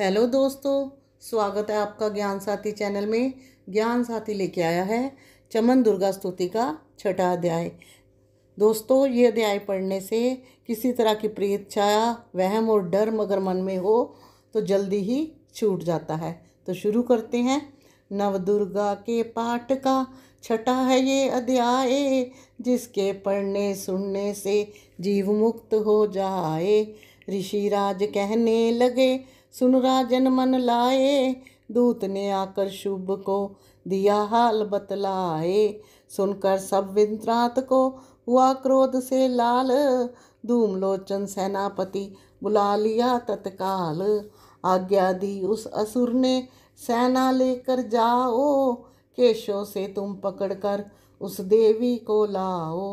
hello दोस्तों स्वागत है आपका ज्ञान साथी चैनल में ज्ञान साथी लेके आया है चमन दुर्गा स्तुति का छठा अध्याय दोस्तों ये अध्याय पढ़ने से किसी तरह की प्रीत छाया वहम और डर मगर मन में हो तो जल्दी ही छूट जाता है तो शुरू करते हैं नवदुर्गा के पाठ का छठा है ये अध्याय जिसके पढ़ने सुनने से जीव मुक्त हो जाए ऋषिराज कहने लगे सुन राजन मन लाए दूत ने आकर शुभ को दिया हाल बतलाए सुनकर सब विंत्रात को हुआ क्रोध से लाल धूम लोचन सेनापति बुला लिया तत्काल आज्ञा दी उस असुर ने सेना लेकर जाओ केशों से तुम पकड़कर उस देवी को लाओ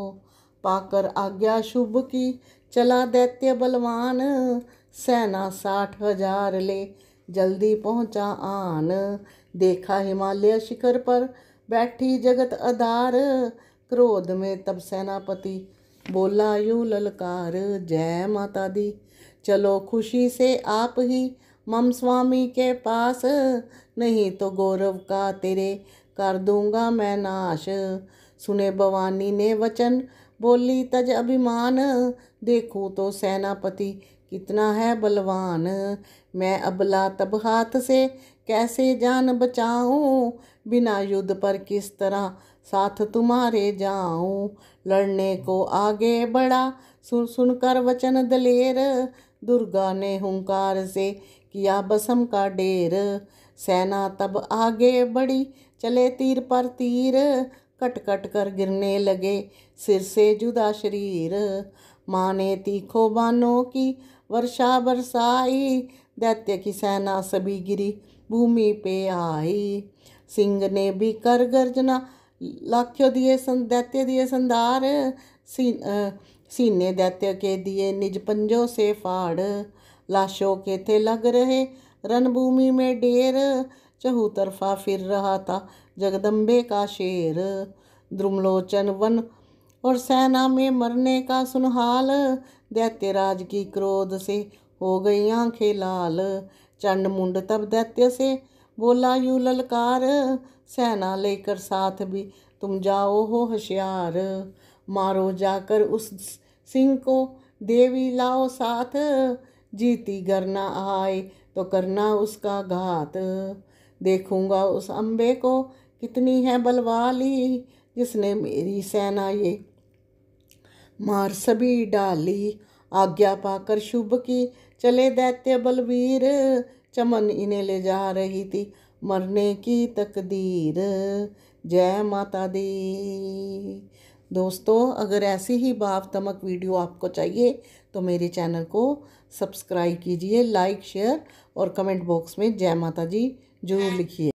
पाकर आज्ञा शुभ की चला दैत्य बलवान सेना साठ हजार ले जल्दी पहुंचा आन देखा हिमालय शिखर पर बैठी जगत अदार क्रोध में तब सेनापति बोला यू ललकार जय माता दी चलो खुशी से आप ही मम स्वामी के पास नहीं तो गौरव का तेरे कर दूंगा मैं नाश सुने भवानी ने वचन बोली तज अभिमान देखूं तो सेनापति कितना है बलवान मैं अबला तब हाथ से कैसे जान बचाऊं बिना युद्ध पर किस तरह साथ तुम्हारे जाऊँ लड़ने को आगे बढ़ा सुन सुन कर वचन दलेर दुर्गा ने हुंकार से किया बसम का ढेर सेना तब आगे बढ़ी चले तीर पर तीर कट कट कर गिरने लगे सिर से जुदा शरीर माँ ने तीखो बानों की वर्षा बरसाई दैत्य की सेना सभी गिरी भूमि पे आई सिंह ने भी कर गर्जना लाख्यो दिए दैत्य दिए संदार सी आ, सीने दैत्य के दिए निज पंजों से फाड़ लाशों के थे लग रहे रणभूमि में डेर चहू तरफा फिर रहा था जगदम्बे का शेर द्रुमलोचन वन और सेना में मरने का सुनहाल दैत्यराज की क्रोध से हो गई आँखें लाल चंड मुंड तब दैत्य से बोला यू ललकार सेना लेकर साथ भी तुम जाओ हो होशियार मारो जाकर उस सिंह को देवी लाओ साथ जीती गरना आए तो करना उसका घात देखूंगा उस अम्बे को कितनी है बलवाली जिसने मेरी सेना ये मार सभी डाली आज्ञा पाकर शुभ की चले दैत्य बलवीर चमन इन्हें ले जा रही थी मरने की तकदीर जय माता दी दोस्तों अगर ऐसी ही भाव तमक वीडियो आपको चाहिए तो मेरे चैनल को सब्सक्राइब कीजिए लाइक शेयर और कमेंट बॉक्स में जय माता जी जरूर लिखिए